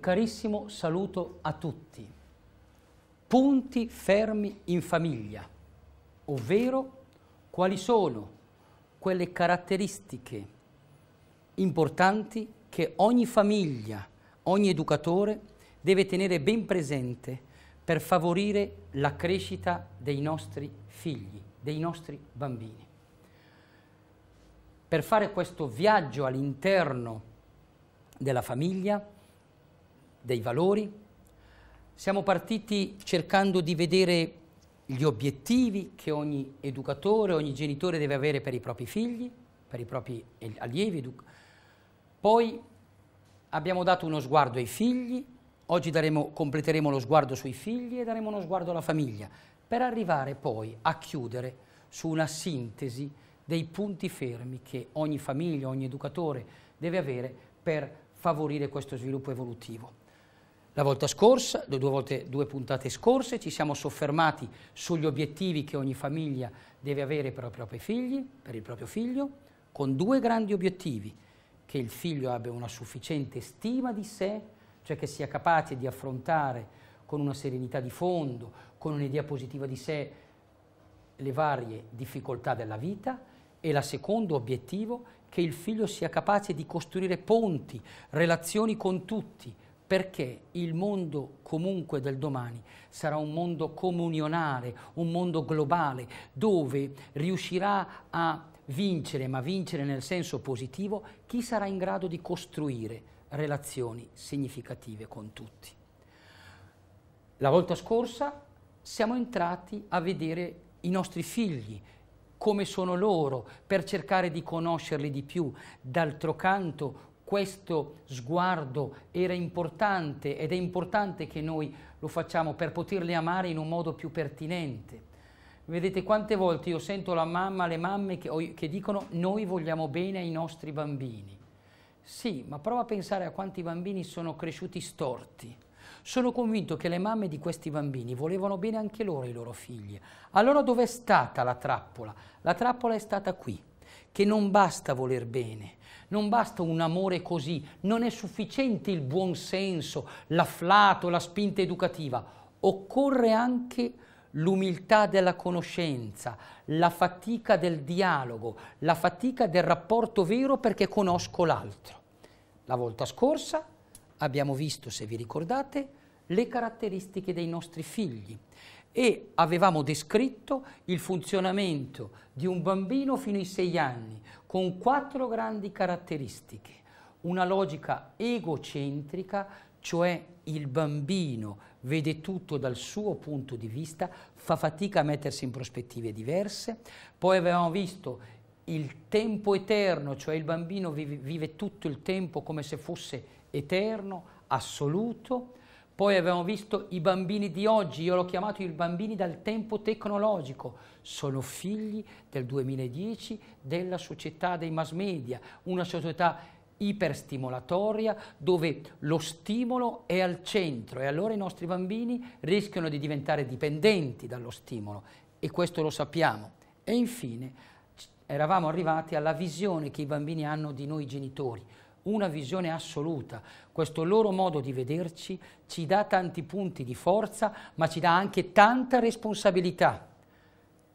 carissimo saluto a tutti. Punti fermi in famiglia, ovvero quali sono quelle caratteristiche importanti che ogni famiglia, ogni educatore deve tenere ben presente per favorire la crescita dei nostri figli, dei nostri bambini. Per fare questo viaggio all'interno della famiglia dei valori, siamo partiti cercando di vedere gli obiettivi che ogni educatore, ogni genitore deve avere per i propri figli, per i propri allievi. Poi abbiamo dato uno sguardo ai figli, oggi daremo, completeremo lo sguardo sui figli e daremo uno sguardo alla famiglia, per arrivare poi a chiudere su una sintesi dei punti fermi che ogni famiglia, ogni educatore deve avere per favorire questo sviluppo evolutivo. La volta scorsa, due, volte, due puntate scorse, ci siamo soffermati sugli obiettivi che ogni famiglia deve avere per i propri figli, per il proprio figlio, con due grandi obiettivi, che il figlio abbia una sufficiente stima di sé, cioè che sia capace di affrontare con una serenità di fondo, con un'idea positiva di sé, le varie difficoltà della vita e la secondo obiettivo che il figlio sia capace di costruire ponti, relazioni con tutti, perché il mondo comunque del domani sarà un mondo comunionale, un mondo globale, dove riuscirà a vincere, ma vincere nel senso positivo, chi sarà in grado di costruire relazioni significative con tutti. La volta scorsa siamo entrati a vedere i nostri figli, come sono loro, per cercare di conoscerli di più. D'altro canto, questo sguardo era importante ed è importante che noi lo facciamo per poterli amare in un modo più pertinente. Vedete quante volte io sento la mamma, le mamme che, che dicono noi vogliamo bene ai nostri bambini. Sì, ma prova a pensare a quanti bambini sono cresciuti storti. Sono convinto che le mamme di questi bambini volevano bene anche loro i loro figli. Allora dov'è stata la trappola? La trappola è stata qui, che non basta voler bene, non basta un amore così, non è sufficiente il buon senso, l'afflato, la spinta educativa. Occorre anche l'umiltà della conoscenza, la fatica del dialogo, la fatica del rapporto vero perché conosco l'altro. La volta scorsa abbiamo visto, se vi ricordate, le caratteristiche dei nostri figli e avevamo descritto il funzionamento di un bambino fino ai sei anni con quattro grandi caratteristiche. Una logica egocentrica, cioè il bambino vede tutto dal suo punto di vista, fa fatica a mettersi in prospettive diverse. Poi avevamo visto il tempo eterno, cioè il bambino vive, vive tutto il tempo come se fosse eterno, assoluto poi abbiamo visto i bambini di oggi, io l'ho chiamato i bambini dal tempo tecnologico, sono figli del 2010 della società dei mass media, una società iperstimolatoria dove lo stimolo è al centro e allora i nostri bambini rischiano di diventare dipendenti dallo stimolo e questo lo sappiamo. E infine eravamo arrivati alla visione che i bambini hanno di noi genitori, una visione assoluta. Questo loro modo di vederci ci dà tanti punti di forza, ma ci dà anche tanta responsabilità.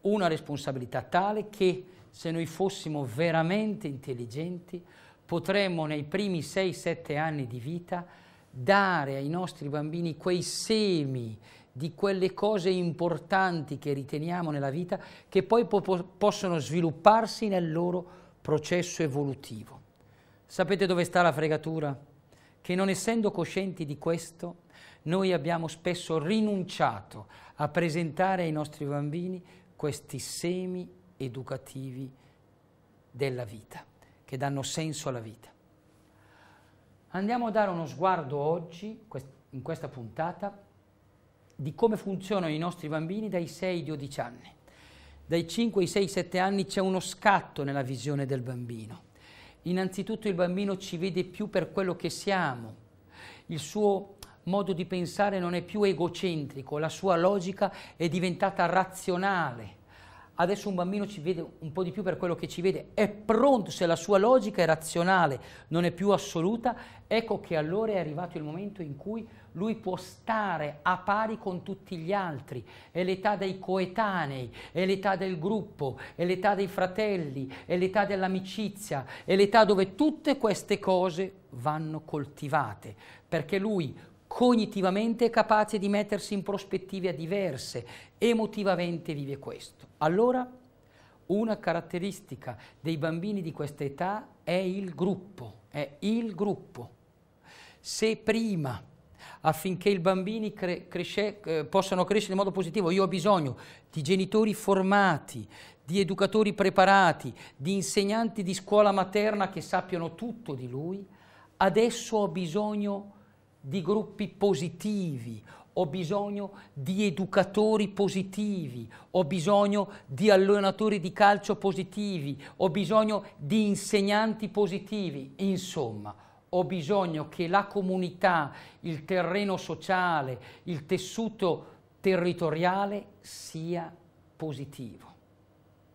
Una responsabilità tale che se noi fossimo veramente intelligenti potremmo nei primi 6-7 anni di vita dare ai nostri bambini quei semi di quelle cose importanti che riteniamo nella vita che poi po- possono svilupparsi nel loro processo evolutivo. Sapete dove sta la fregatura? Che non essendo coscienti di questo, noi abbiamo spesso rinunciato a presentare ai nostri bambini questi semi educativi della vita, che danno senso alla vita. Andiamo a dare uno sguardo oggi, in questa puntata, di come funzionano i nostri bambini dai 6 ai 12 anni. Dai 5 ai 6, 7 anni c'è uno scatto nella visione del bambino Innanzitutto il bambino ci vede più per quello che siamo, il suo modo di pensare non è più egocentrico, la sua logica è diventata razionale Adesso un bambino ci vede un po' di più per quello che ci vede, è pronto, se la sua logica è razionale, non è più assoluta, ecco che allora è arrivato il momento in cui lui può stare a pari con tutti gli altri, è l'età dei coetanei, è l'età del gruppo, è l'età dei fratelli, è l'età dell'amicizia, è l'età dove tutte queste cose vanno coltivate, perché lui cognitivamente è capace di mettersi in prospettive diverse, emotivamente vive questo. Allora, una caratteristica dei bambini di questa età è il gruppo, è il gruppo. Se prima affinché i bambini cre cresce, eh, possano crescere in modo positivo. Io ho bisogno di genitori formati, di educatori preparati, di insegnanti di scuola materna che sappiano tutto di lui. Adesso ho bisogno di gruppi positivi, ho bisogno di educatori positivi, ho bisogno di allenatori di calcio positivi, ho bisogno di insegnanti positivi, insomma, ho bisogno che la comunità, il terreno sociale, il tessuto territoriale sia positivo.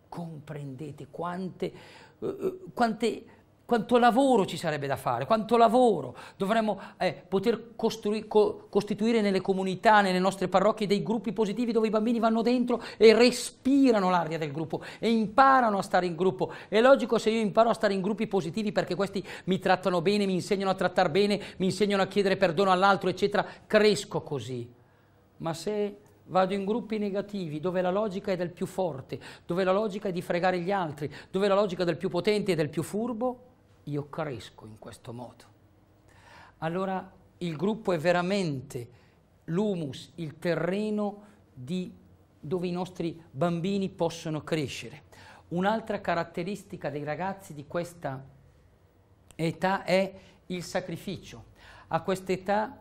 Comprendete quante, eh, eh quante quanto lavoro ci sarebbe da fare, quanto lavoro dovremmo eh, poter costrui, co, costituire nelle comunità, nelle nostre parrocchie dei gruppi positivi dove i bambini vanno dentro e respirano l'aria del gruppo e imparano a stare in gruppo. È logico se io imparo a stare in gruppi positivi perché questi mi trattano bene, mi insegnano a trattare bene, mi insegnano a chiedere perdono all'altro, eccetera, cresco così. Ma se vado in gruppi negativi dove la logica è del più forte, dove la logica è di fregare gli altri, dove la logica è del più potente e del più furbo, io cresco in questo modo. Allora il gruppo è veramente l'humus, il terreno di, dove i nostri bambini possono crescere. Un'altra caratteristica dei ragazzi di questa età è il sacrificio. A questa età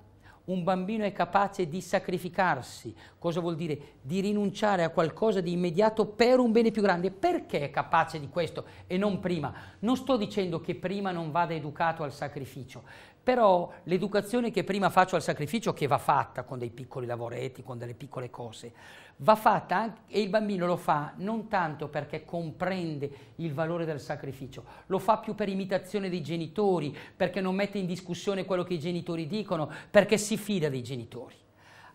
un bambino è capace di sacrificarsi. Cosa vuol dire? Di rinunciare a qualcosa di immediato per un bene più grande. Perché è capace di questo e non prima? Non sto dicendo che prima non vada educato al sacrificio, però l'educazione che prima faccio al sacrificio, che va fatta con dei piccoli lavoretti, con delle piccole cose, va fatta anche, e il bambino lo fa non tanto perché comprende il valore del sacrificio, lo fa più per imitazione dei genitori, perché non mette in discussione quello che i genitori dicono, perché si fida dei genitori.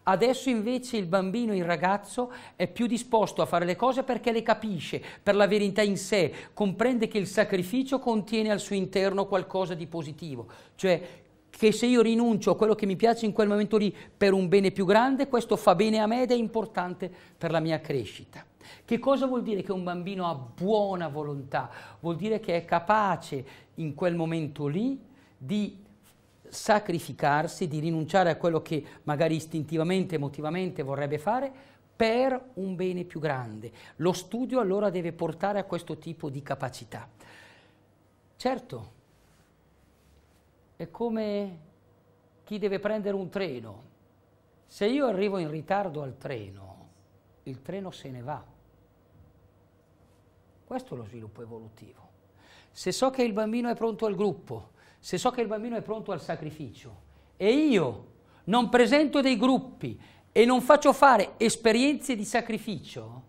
Adesso invece il bambino, il ragazzo, è più disposto a fare le cose perché le capisce, per la verità in sé, comprende che il sacrificio contiene al suo interno qualcosa di positivo, cioè che se io rinuncio a quello che mi piace in quel momento lì per un bene più grande, questo fa bene a me ed è importante per la mia crescita. Che cosa vuol dire che un bambino ha buona volontà? Vuol dire che è capace in quel momento lì di sacrificarsi, di rinunciare a quello che magari istintivamente, emotivamente vorrebbe fare per un bene più grande. Lo studio allora deve portare a questo tipo di capacità. Certo, è come chi deve prendere un treno. Se io arrivo in ritardo al treno, il treno se ne va. Questo è lo sviluppo evolutivo. Se so che il bambino è pronto al gruppo, se so che il bambino è pronto al sacrificio e io non presento dei gruppi e non faccio fare esperienze di sacrificio,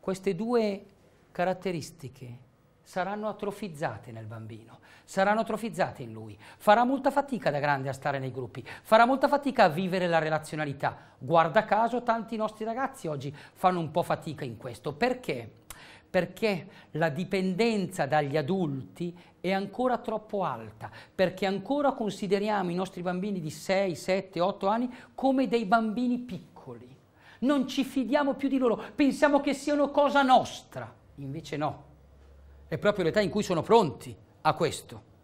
queste due caratteristiche saranno atrofizzate nel bambino, saranno atrofizzate in lui. Farà molta fatica da grande a stare nei gruppi, farà molta fatica a vivere la relazionalità. Guarda caso tanti nostri ragazzi oggi fanno un po' fatica in questo, perché? perché la dipendenza dagli adulti è ancora troppo alta, perché ancora consideriamo i nostri bambini di 6, 7, 8 anni come dei bambini piccoli. Non ci fidiamo più di loro, pensiamo che siano cosa nostra. Invece no, è proprio l'età in cui sono pronti a questo.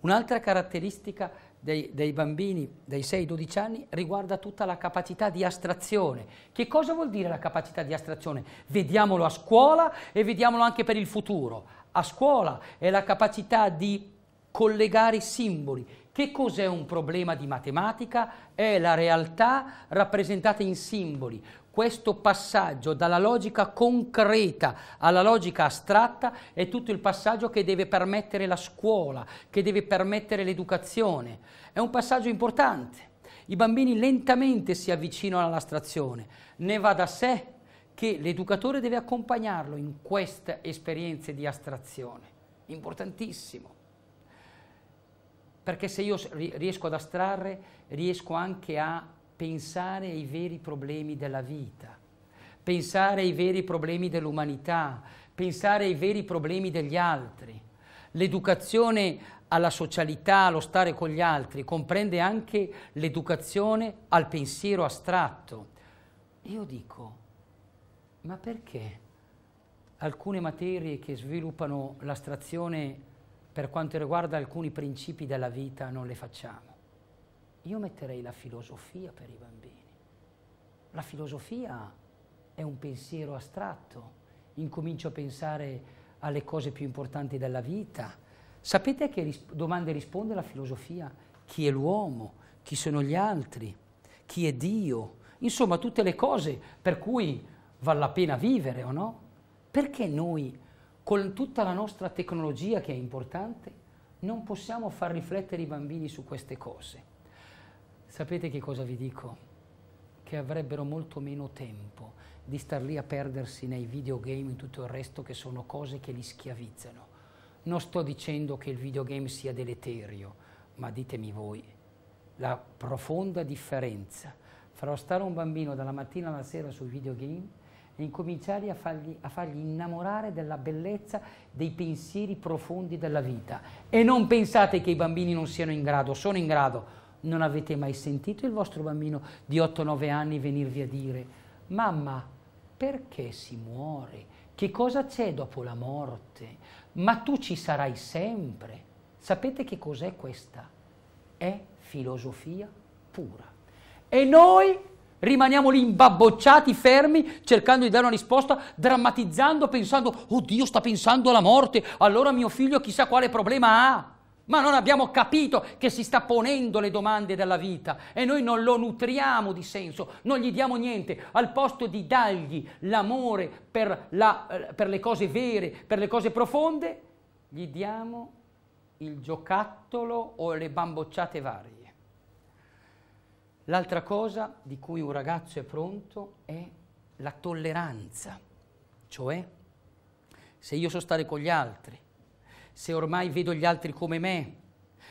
Un'altra caratteristica dei, dei bambini dai 6 ai 12 anni riguarda tutta la capacità di astrazione. Che cosa vuol dire la capacità di astrazione? Vediamolo a scuola e vediamolo anche per il futuro. A scuola è la capacità di collegare i simboli, che cos'è un problema di matematica? È la realtà rappresentata in simboli. Questo passaggio dalla logica concreta alla logica astratta è tutto il passaggio che deve permettere la scuola, che deve permettere l'educazione. È un passaggio importante. I bambini lentamente si avvicinano all'astrazione. Ne va da sé che l'educatore deve accompagnarlo in queste esperienze di astrazione. Importantissimo perché se io riesco ad astrarre, riesco anche a pensare ai veri problemi della vita, pensare ai veri problemi dell'umanità, pensare ai veri problemi degli altri. L'educazione alla socialità, allo stare con gli altri, comprende anche l'educazione al pensiero astratto. Io dico, ma perché alcune materie che sviluppano l'astrazione per quanto riguarda alcuni principi della vita non le facciamo. Io metterei la filosofia per i bambini. La filosofia è un pensiero astratto, incomincio a pensare alle cose più importanti della vita. Sapete a che ris- domande risponde la filosofia? Chi è l'uomo? Chi sono gli altri? Chi è Dio? Insomma, tutte le cose per cui vale la pena vivere o no? Perché noi con tutta la nostra tecnologia che è importante, non possiamo far riflettere i bambini su queste cose. Sapete che cosa vi dico? Che avrebbero molto meno tempo di star lì a perdersi nei videogame e tutto il resto che sono cose che li schiavizzano. Non sto dicendo che il videogame sia deleterio, ma ditemi voi la profonda differenza fra stare un bambino dalla mattina alla sera sui videogame e incominciare a fargli, a fargli innamorare della bellezza dei pensieri profondi della vita. E non pensate che i bambini non siano in grado, sono in grado. Non avete mai sentito il vostro bambino di 8-9 anni venirvi a dire, mamma, perché si muore? Che cosa c'è dopo la morte? Ma tu ci sarai sempre. Sapete che cos'è questa? È filosofia pura. E noi Rimaniamo lì imbabbocciati, fermi, cercando di dare una risposta, drammatizzando, pensando, oh Dio sta pensando alla morte, allora mio figlio chissà quale problema ha. Ma non abbiamo capito che si sta ponendo le domande della vita e noi non lo nutriamo di senso, non gli diamo niente, al posto di dargli l'amore per, la, eh, per le cose vere, per le cose profonde, gli diamo il giocattolo o le bambocciate varie. L'altra cosa di cui un ragazzo è pronto è la tolleranza, cioè se io so stare con gli altri, se ormai vedo gli altri come me,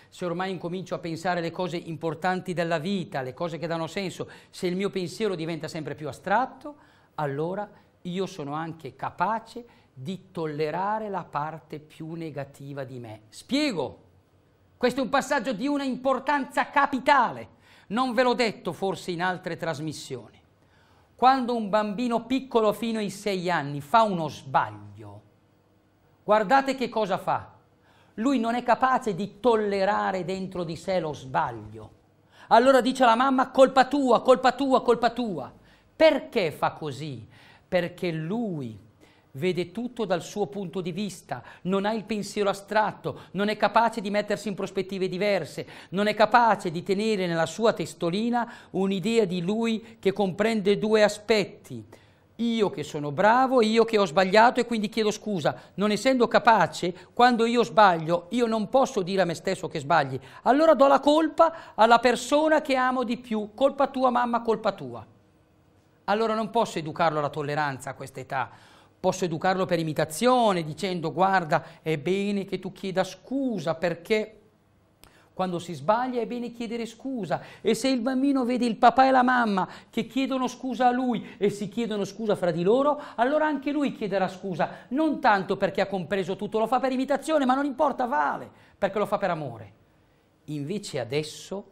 se ormai incomincio a pensare le cose importanti della vita, le cose che danno senso, se il mio pensiero diventa sempre più astratto, allora io sono anche capace di tollerare la parte più negativa di me. Spiego, questo è un passaggio di una importanza capitale. Non ve l'ho detto forse in altre trasmissioni. Quando un bambino piccolo fino ai sei anni fa uno sbaglio, guardate che cosa fa. Lui non è capace di tollerare dentro di sé lo sbaglio. Allora dice alla mamma colpa tua, colpa tua, colpa tua. Perché fa così? Perché lui vede tutto dal suo punto di vista, non ha il pensiero astratto, non è capace di mettersi in prospettive diverse, non è capace di tenere nella sua testolina un'idea di lui che comprende due aspetti. Io che sono bravo, io che ho sbagliato e quindi chiedo scusa. Non essendo capace, quando io sbaglio, io non posso dire a me stesso che sbagli. Allora do la colpa alla persona che amo di più. Colpa tua mamma, colpa tua allora non posso educarlo alla tolleranza a questa età. Posso educarlo per imitazione dicendo guarda è bene che tu chieda scusa perché quando si sbaglia è bene chiedere scusa e se il bambino vede il papà e la mamma che chiedono scusa a lui e si chiedono scusa fra di loro, allora anche lui chiederà scusa, non tanto perché ha compreso tutto, lo fa per imitazione, ma non importa, vale, perché lo fa per amore. Invece adesso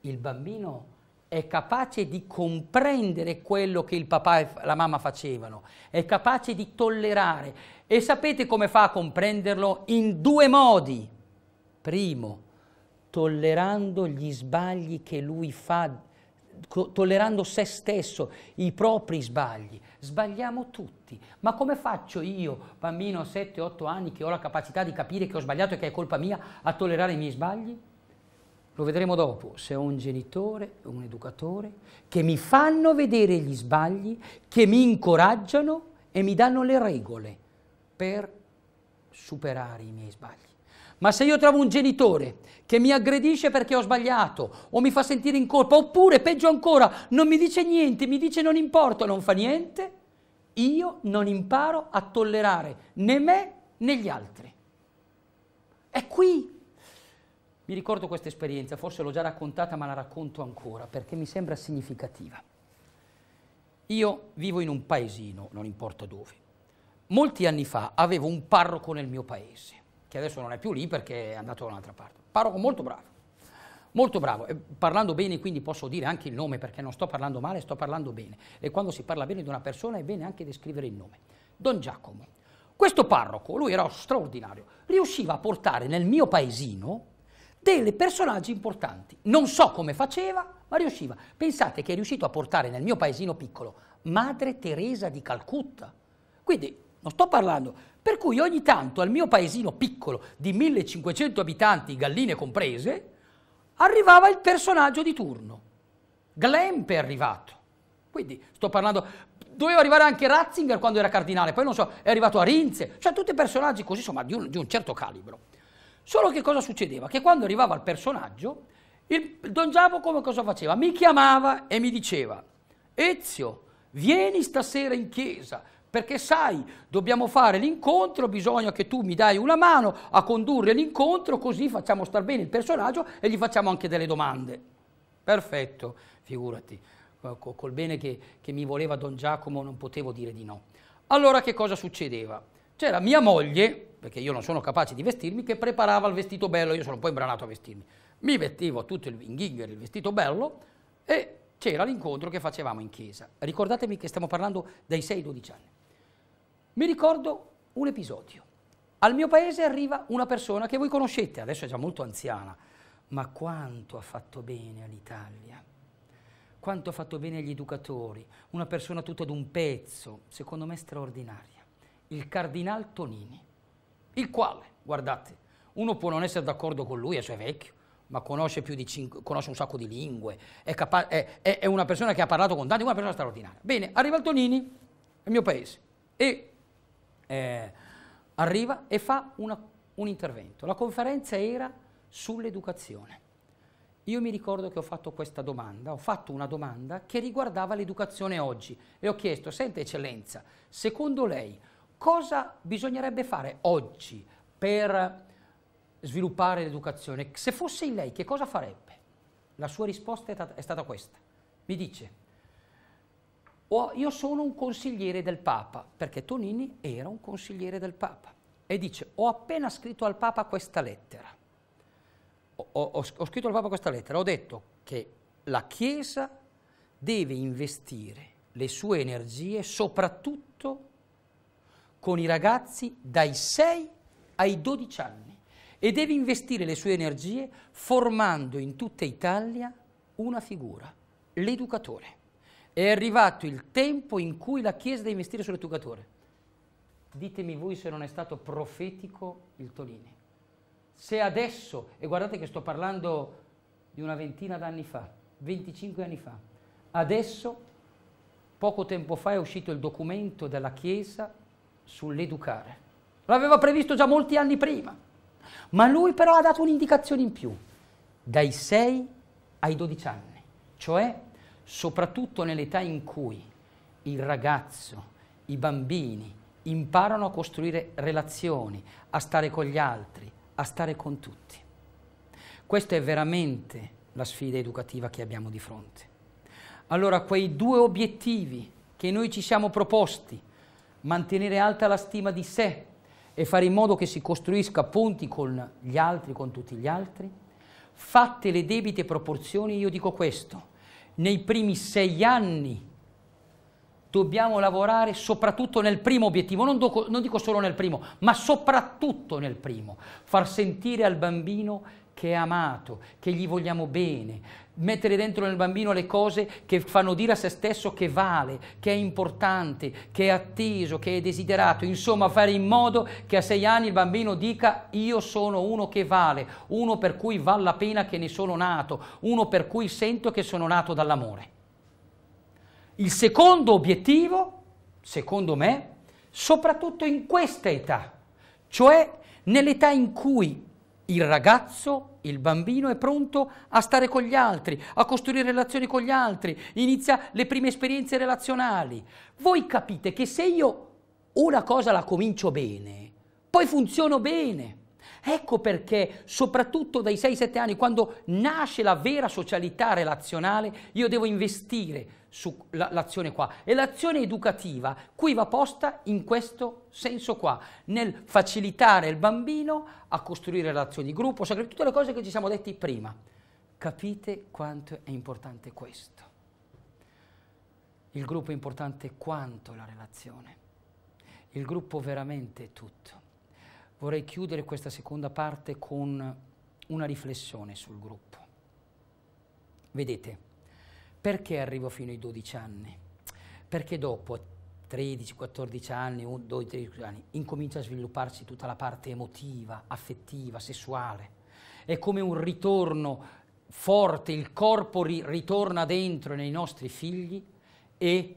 il bambino è capace di comprendere quello che il papà e la mamma facevano, è capace di tollerare. E sapete come fa a comprenderlo? In due modi. Primo, tollerando gli sbagli che lui fa, tollerando se stesso, i propri sbagli. Sbagliamo tutti. Ma come faccio io, bambino a 7-8 anni, che ho la capacità di capire che ho sbagliato e che è colpa mia, a tollerare i miei sbagli? lo vedremo dopo, se ho un genitore, un educatore, che mi fanno vedere gli sbagli, che mi incoraggiano e mi danno le regole per superare i miei sbagli. Ma se io trovo un genitore che mi aggredisce perché ho sbagliato o mi fa sentire in colpa, oppure peggio ancora, non mi dice niente, mi dice non importa, non fa niente, io non imparo a tollerare né me né gli altri. È qui mi ricordo questa esperienza, forse l'ho già raccontata ma la racconto ancora perché mi sembra significativa. Io vivo in un paesino, non importa dove. Molti anni fa avevo un parroco nel mio paese, che adesso non è più lì perché è andato da un'altra parte. Parroco molto bravo, molto bravo. E parlando bene quindi posso dire anche il nome perché non sto parlando male, sto parlando bene. E quando si parla bene di una persona è bene anche descrivere il nome. Don Giacomo. Questo parroco, lui era straordinario, riusciva a portare nel mio paesino dei personaggi importanti. Non so come faceva, ma riusciva. Pensate che è riuscito a portare nel mio paesino piccolo Madre Teresa di Calcutta. Quindi non sto parlando. Per cui ogni tanto al mio paesino piccolo di 1500 abitanti, galline comprese, arrivava il personaggio di turno. Glemp è arrivato. Quindi sto parlando doveva arrivare anche Ratzinger quando era cardinale, poi non so, è arrivato a Rinze, cioè tutti personaggi così, insomma, di un, di un certo calibro. Solo che cosa succedeva? Che quando arrivava il personaggio, il Don Giacomo cosa faceva? Mi chiamava e mi diceva, Ezio, vieni stasera in chiesa, perché sai, dobbiamo fare l'incontro, bisogna che tu mi dai una mano a condurre l'incontro, così facciamo star bene il personaggio e gli facciamo anche delle domande. Perfetto, figurati, col bene che, che mi voleva Don Giacomo non potevo dire di no. Allora che cosa succedeva? C'era mia moglie, perché io non sono capace di vestirmi, che preparava il vestito bello, io sono un po' imbranato a vestirmi. Mi mettevo tutto il, in il vestito bello, e c'era l'incontro che facevamo in chiesa. Ricordatemi che stiamo parlando dai 6 ai 12 anni. Mi ricordo un episodio. Al mio paese arriva una persona che voi conoscete, adesso è già molto anziana, ma quanto ha fatto bene all'Italia, quanto ha fatto bene agli educatori, una persona tutta d'un pezzo, secondo me straordinaria il cardinal Tonini, il quale, guardate, uno può non essere d'accordo con lui, cioè è vecchio, ma conosce, cinque, conosce, un sacco di lingue, è, capa- è, è, è, una persona che ha parlato con tanti, è una persona straordinaria. Bene, arriva il Tonini, nel mio paese, e eh, arriva e fa una, un intervento. La conferenza era sull'educazione. Io mi ricordo che ho fatto questa domanda, ho fatto una domanda che riguardava l'educazione oggi e ho chiesto, senta eccellenza, secondo lei cosa bisognerebbe fare oggi per sviluppare l'educazione? Se fosse in lei, che cosa farebbe? La sua risposta è stata questa. Mi dice, oh, io sono un consigliere del Papa, perché Tonini era un consigliere del Papa. E dice, ho appena scritto al Papa questa lettera. ho, ho, ho scritto al Papa questa lettera, ho detto che la Chiesa deve investire le sue energie soprattutto con i ragazzi dai 6 ai 12 anni e deve investire le sue energie formando in tutta Italia una figura, l'educatore. È arrivato il tempo in cui la Chiesa deve investire sull'educatore. Ditemi voi se non è stato profetico il Tolini. Se adesso, e guardate che sto parlando di una ventina d'anni fa, 25 anni fa, adesso, poco tempo fa, è uscito il documento della Chiesa sull'educare. L'aveva previsto già molti anni prima, ma lui però ha dato un'indicazione in più, dai 6 ai 12 anni, cioè soprattutto nell'età in cui il ragazzo, i bambini imparano a costruire relazioni, a stare con gli altri, a stare con tutti. Questa è veramente la sfida educativa che abbiamo di fronte. Allora quei due obiettivi che noi ci siamo proposti, mantenere alta la stima di sé e fare in modo che si costruisca ponti con gli altri, con tutti gli altri. Fatte le debite proporzioni, io dico questo, nei primi sei anni dobbiamo lavorare soprattutto nel primo obiettivo, non, do, non dico solo nel primo, ma soprattutto nel primo, far sentire al bambino che è amato, che gli vogliamo bene, mettere dentro nel bambino le cose che fanno dire a se stesso che vale, che è importante, che è atteso, che è desiderato, insomma fare in modo che a sei anni il bambino dica io sono uno che vale, uno per cui vale la pena che ne sono nato, uno per cui sento che sono nato dall'amore. Il secondo obiettivo, secondo me, soprattutto in questa età, cioè nell'età in cui il ragazzo, il bambino è pronto a stare con gli altri, a costruire relazioni con gli altri, inizia le prime esperienze relazionali. Voi capite che se io una cosa la comincio bene, poi funziono bene. Ecco perché, soprattutto dai 6-7 anni, quando nasce la vera socialità relazionale, io devo investire sull'azione qua. E l'azione educativa qui va posta in questo senso qua, nel facilitare il bambino a costruire relazioni di gruppo, sapere cioè tutte le cose che ci siamo detti prima. Capite quanto è importante questo. Il gruppo è importante quanto la relazione. Il gruppo veramente è tutto vorrei chiudere questa seconda parte con una riflessione sul gruppo. Vedete, perché arrivo fino ai 12 anni? Perché dopo 13, 14 anni, 12, 13 anni, incomincia a svilupparsi tutta la parte emotiva, affettiva, sessuale. È come un ritorno forte, il corpo ri- ritorna dentro nei nostri figli e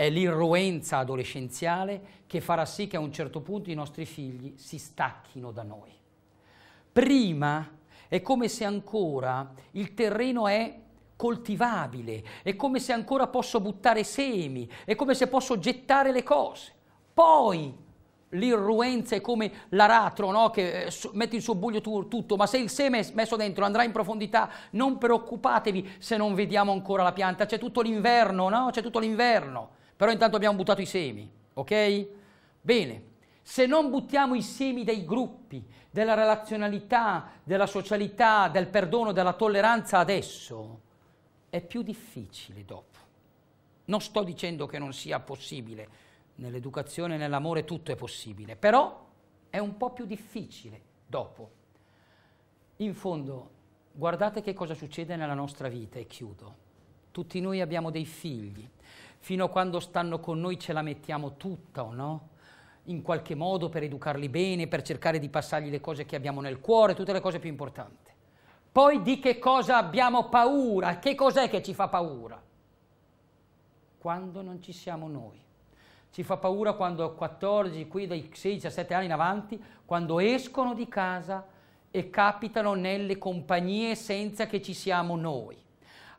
è l'irruenza adolescenziale che farà sì che a un certo punto i nostri figli si stacchino da noi. Prima è come se ancora il terreno è coltivabile, è come se ancora posso buttare semi, è come se posso gettare le cose. Poi l'irruenza è come l'aratro no? che eh, mette in subbuglio tu, tutto, ma se il seme è messo dentro andrà in profondità, non preoccupatevi se non vediamo ancora la pianta, c'è tutto l'inverno, no? C'è tutto l'inverno però intanto abbiamo buttato i semi, ok? Bene, se non buttiamo i semi dei gruppi, della relazionalità, della socialità, del perdono, della tolleranza adesso, è più difficile dopo. Non sto dicendo che non sia possibile, nell'educazione, nell'amore tutto è possibile, però è un po' più difficile dopo. In fondo, guardate che cosa succede nella nostra vita e chiudo. Tutti noi abbiamo dei figli, fino a quando stanno con noi ce la mettiamo tutta o no? In qualche modo per educarli bene, per cercare di passargli le cose che abbiamo nel cuore, tutte le cose più importanti. Poi di che cosa abbiamo paura? Che cos'è che ci fa paura? Quando non ci siamo noi. Ci fa paura quando ho 14, qui dai 16-17 anni in avanti, quando escono di casa e capitano nelle compagnie senza che ci siamo noi.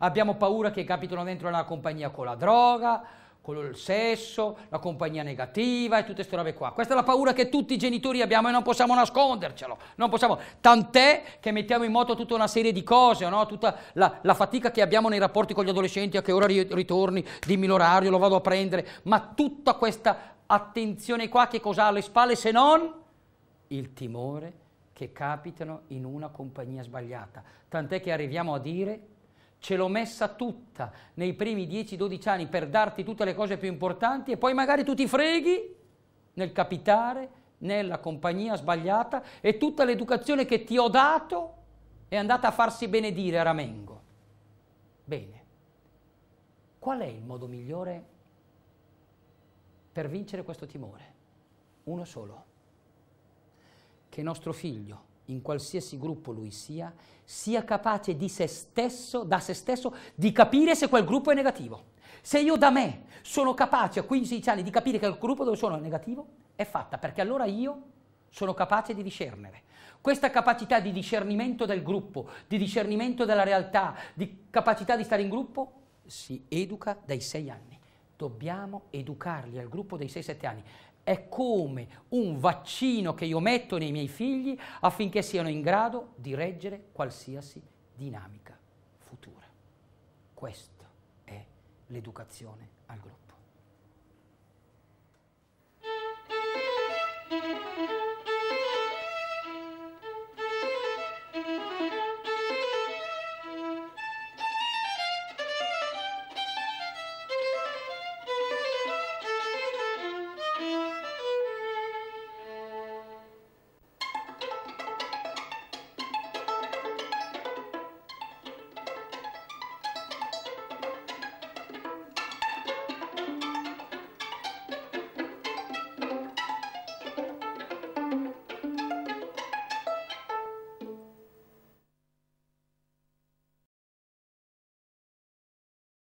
Abbiamo paura che capitano dentro la compagnia con la droga, con il sesso, la compagnia negativa e tutte queste robe qua. Questa è la paura che tutti i genitori abbiamo e non possiamo nascondercelo, non possiamo. Tant'è che mettiamo in moto tutta una serie di cose, no? tutta la, la, fatica che abbiamo nei rapporti con gli adolescenti, a che ora ritorni, dimmi l'orario, lo vado a prendere, ma tutta questa attenzione qua che cosa ha alle spalle se non il timore che capitano in una compagnia sbagliata. Tant'è che arriviamo a dire ce l'ho messa tutta nei primi 10-12 anni per darti tutte le cose più importanti e poi magari tu ti freghi nel capitare nella compagnia sbagliata e tutta l'educazione che ti ho dato è andata a farsi benedire a Ramengo. Bene. Qual è il modo migliore per vincere questo timore? Uno solo. Che nostro figlio in qualsiasi gruppo lui sia, sia capace di se stesso, da se stesso, di capire se quel gruppo è negativo. Se io da me sono capace a 15 16 anni di capire che il gruppo dove sono è negativo, è fatta, perché allora io sono capace di discernere. Questa capacità di discernimento del gruppo, di discernimento della realtà, di capacità di stare in gruppo, si educa dai 6 anni. Dobbiamo educarli al gruppo dei 6-7 anni è come un vaccino che io metto nei miei figli affinché siano in grado di reggere qualsiasi dinamica futura. Questa è l'educazione al gruppo.